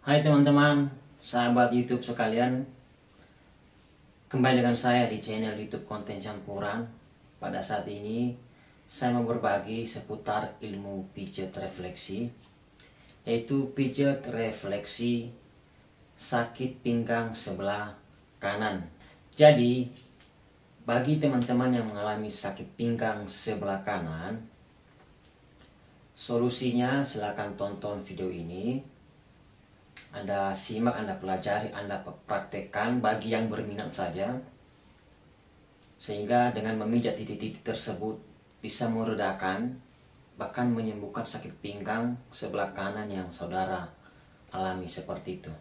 Hai teman-teman, sahabat YouTube sekalian. Kembali dengan saya di channel YouTube konten campuran. Pada saat ini saya mau berbagi seputar ilmu pijat refleksi yaitu pijat refleksi sakit pinggang sebelah kanan. Jadi, bagi teman-teman yang mengalami sakit pinggang sebelah kanan, Solusinya silahkan tonton video ini anda simak, Anda pelajari, Anda praktekkan bagi yang berminat saja. Sehingga dengan memijat titik-titik tersebut bisa meredakan bahkan menyembuhkan sakit pinggang sebelah kanan yang saudara alami seperti itu.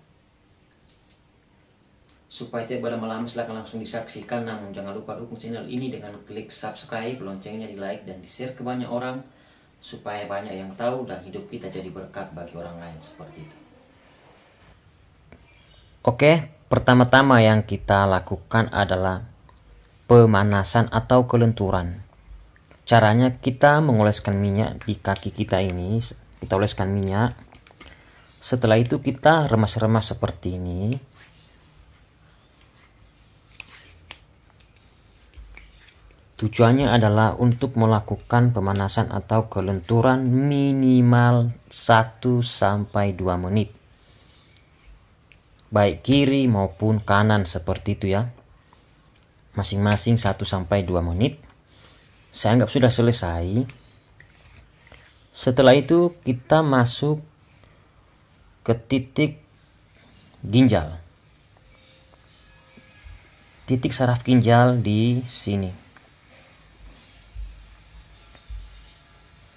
Supaya tidak pada malam silahkan langsung disaksikan namun jangan lupa dukung channel ini dengan klik subscribe, loncengnya di like dan di share ke banyak orang supaya banyak yang tahu dan hidup kita jadi berkat bagi orang lain seperti itu. Oke, pertama-tama yang kita lakukan adalah pemanasan atau kelenturan. Caranya kita mengoleskan minyak di kaki kita ini, kita oleskan minyak. Setelah itu kita remas-remas seperti ini. Tujuannya adalah untuk melakukan pemanasan atau kelenturan minimal 1 sampai 2 menit baik kiri maupun kanan seperti itu ya masing-masing 1 sampai 2 menit saya anggap sudah selesai setelah itu kita masuk ke titik ginjal titik saraf ginjal di sini.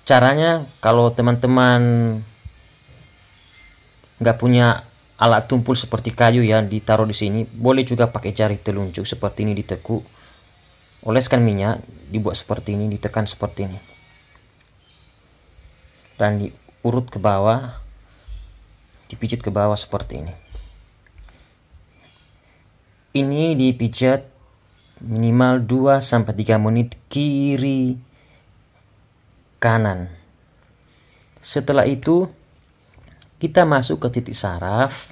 Caranya kalau teman-teman nggak punya alat tumpul seperti kayu ya ditaruh di sini boleh juga pakai jari telunjuk seperti ini ditekuk oleskan minyak dibuat seperti ini ditekan seperti ini dan diurut ke bawah dipijit ke bawah seperti ini ini dipijat minimal 2-3 menit kiri kanan setelah itu kita masuk ke titik saraf,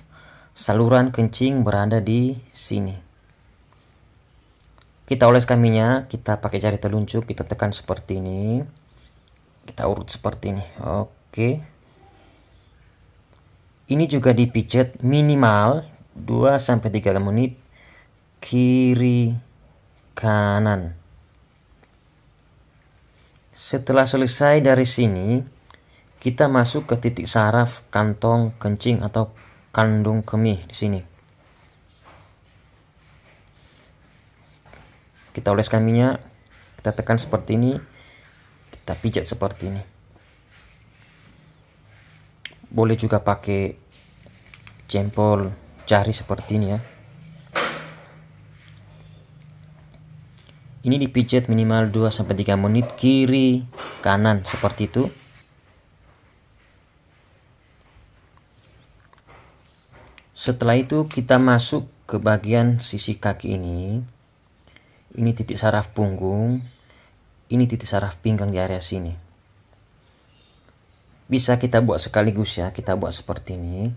saluran kencing berada di sini. Kita oleskan minyak, kita pakai jari telunjuk, kita tekan seperti ini. Kita urut seperti ini. Oke. Ini juga dipijat minimal 2 3 menit kiri kanan. Setelah selesai dari sini, kita masuk ke titik saraf kantong kencing atau kandung kemih di sini. Kita oleskan minyak, kita tekan seperti ini, kita pijat seperti ini. Boleh juga pakai jempol jari seperti ini ya. Ini dipijat minimal 2-3 menit kiri kanan seperti itu. Setelah itu kita masuk ke bagian sisi kaki ini. Ini titik saraf punggung. Ini titik saraf pinggang di area sini. Bisa kita buat sekaligus ya, kita buat seperti ini.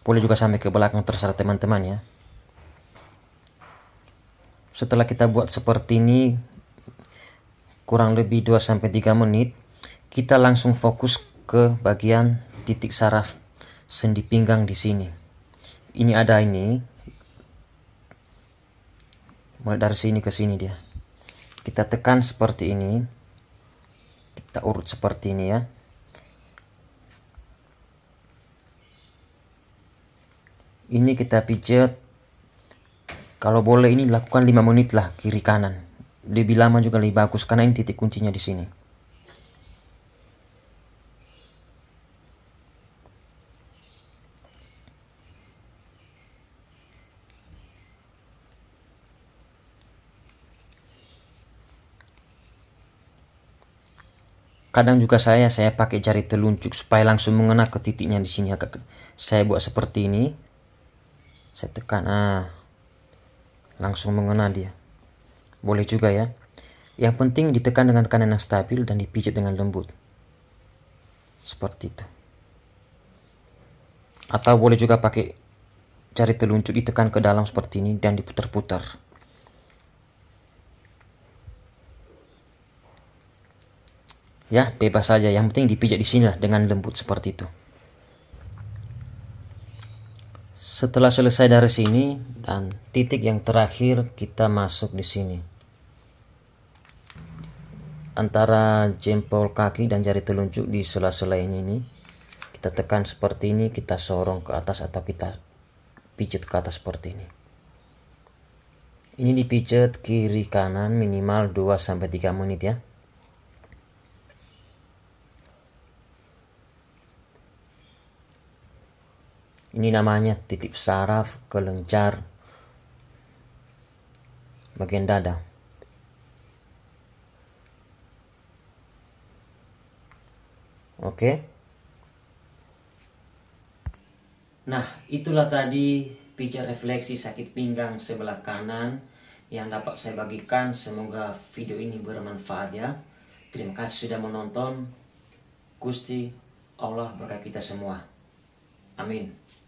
Boleh juga sampai ke belakang terserah teman-teman ya. Setelah kita buat seperti ini kurang lebih 2 3 menit, kita langsung fokus ke bagian titik saraf sendi pinggang di sini. Ini ada ini. Mulai dari sini ke sini dia. Kita tekan seperti ini. Kita urut seperti ini ya. Ini kita pijat. Kalau boleh ini lakukan 5 menit lah kiri kanan. Lebih lama juga lebih bagus karena ini titik kuncinya di sini. kadang juga saya saya pakai jari telunjuk supaya langsung mengena ke titiknya di sini agak saya buat seperti ini saya tekan ah langsung mengena dia boleh juga ya yang penting ditekan dengan tekanan yang stabil dan dipijit dengan lembut seperti itu atau boleh juga pakai jari telunjuk ditekan ke dalam seperti ini dan diputar-putar ya bebas saja yang penting dipijak di sinilah dengan lembut seperti itu setelah selesai dari sini dan titik yang terakhir kita masuk di sini antara jempol kaki dan jari telunjuk di sela-sela ini nih kita tekan seperti ini kita sorong ke atas atau kita pijat ke atas seperti ini ini dipijat kiri kanan minimal 2-3 menit ya Ini namanya titik saraf kelenjar bagian dada. Oke. Nah, itulah tadi pijat refleksi sakit pinggang sebelah kanan yang dapat saya bagikan. Semoga video ini bermanfaat ya. Terima kasih sudah menonton. Gusti Allah berkat kita semua. Amin.